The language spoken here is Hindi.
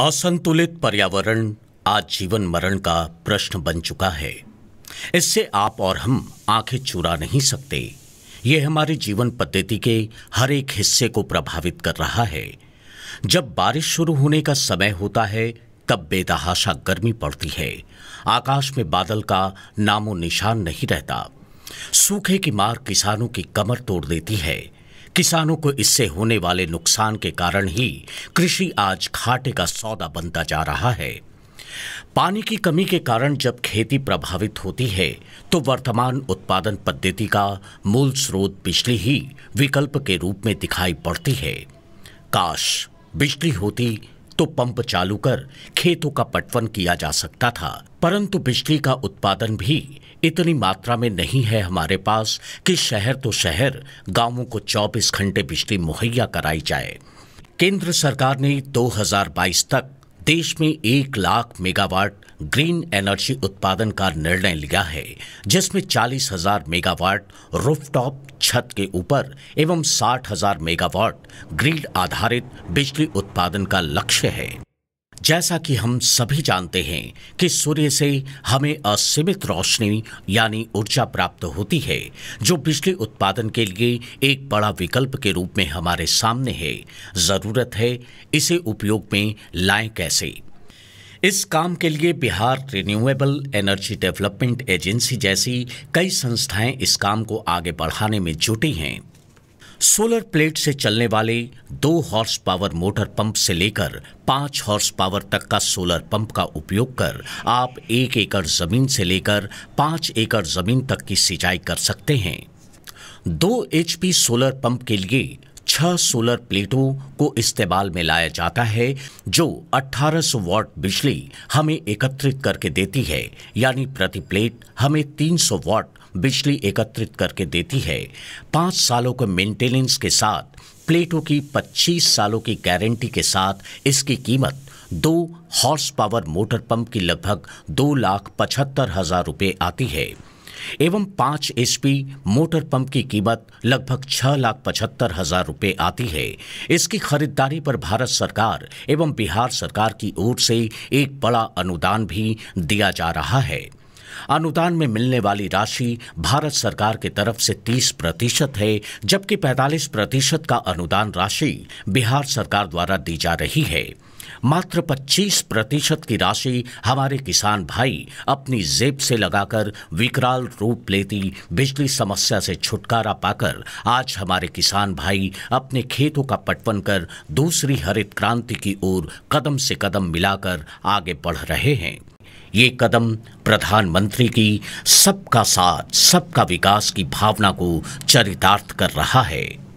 असंतुलित पर्यावरण आज जीवन मरण का प्रश्न बन चुका है इससे आप और हम आंखें चुरा नहीं सकते ये हमारे जीवन पद्धति के हर एक हिस्से को प्रभावित कर रहा है जब बारिश शुरू होने का समय होता है तब बेतहाशा गर्मी पड़ती है आकाश में बादल का नामो निशान नहीं रहता सूखे की मार किसानों की कमर तोड़ देती है किसानों को इससे होने वाले नुकसान के कारण ही कृषि आज घाटे का सौदा बनता जा रहा है पानी की कमी के कारण जब खेती प्रभावित होती है तो वर्तमान उत्पादन पद्धति का मूल स्रोत बिजली ही विकल्प के रूप में दिखाई पड़ती है काश बिजली होती तो पंप चालू कर खेतों का पटवन किया जा सकता था परंतु बिजली का उत्पादन भी इतनी मात्रा में नहीं है हमारे पास कि शहर तो शहर गांवों को 24 घंटे बिजली मुहैया कराई जाए केंद्र सरकार ने 2022 तक देश में एक लाख मेगावाट ग्रीन एनर्जी उत्पादन का निर्णय लिया है जिसमें चालीस हजार मेगावाट रूफटॉप छत के ऊपर एवं साठ हजार मेगावाट ग्रीड आधारित बिजली उत्पादन का लक्ष्य है जैसा कि हम सभी जानते हैं कि सूर्य से हमें असीमित रोशनी यानी ऊर्जा प्राप्त होती है जो बिजली उत्पादन के लिए एक बड़ा विकल्प के रूप में हमारे सामने है ज़रूरत है इसे उपयोग में लाएं कैसे इस काम के लिए Bihar renewable energy development agency जैसी कई संस्थाएं इस काम को आगे बढ़ाने में जुटी हैं सोलर प्लेट से चलने वाले दो हॉर्स पावर मोटर पंप से लेकर पांच हॉर्स पावर तक का सोलर पंप का उपयोग कर आप एक एकड़ ज़मीन से लेकर पांच एकड़ ज़मीन तक की सिंचाई कर सकते हैं दो एचपी सोलर पंप के लिए छह सोलर प्लेटों को इस्तेमाल में लाया जाता है जो 1800 वाट बिजली हमें एकत्रित करके देती है यानी प्रति प्लेट हमें 300 वाट बिजली एकत्रित करके देती है पाँच सालों के मेंटेनेंस के साथ प्लेटों की 25 सालों की गारंटी के साथ इसकी कीमत दो हॉर्स पावर मोटर पंप की लगभग दो लाख पचहत्तर हज़ार रुपये आती है एवं पांच एचपी मोटर पंप की कीमत लगभग छह लाख पचहत्तर हजार रूपए आती है इसकी खरीदारी पर भारत सरकार एवं बिहार सरकार की ओर से एक बड़ा अनुदान भी दिया जा रहा है अनुदान में मिलने वाली राशि भारत सरकार की तरफ से 30 प्रतिशत है जबकि 45 प्रतिशत का अनुदान राशि बिहार सरकार द्वारा दी जा रही है मात्र 25 प्रतिशत की राशि हमारे किसान भाई अपनी जेब से लगाकर विकराल रूप लेती बिजली समस्या से छुटकारा पाकर आज हमारे किसान भाई अपने खेतों का पटवन कर दूसरी हरित क्रांति की ओर कदम से कदम मिलाकर आगे बढ़ रहे हैं ये कदम प्रधानमंत्री की सबका साथ सबका विकास की भावना को चरितार्थ कर रहा है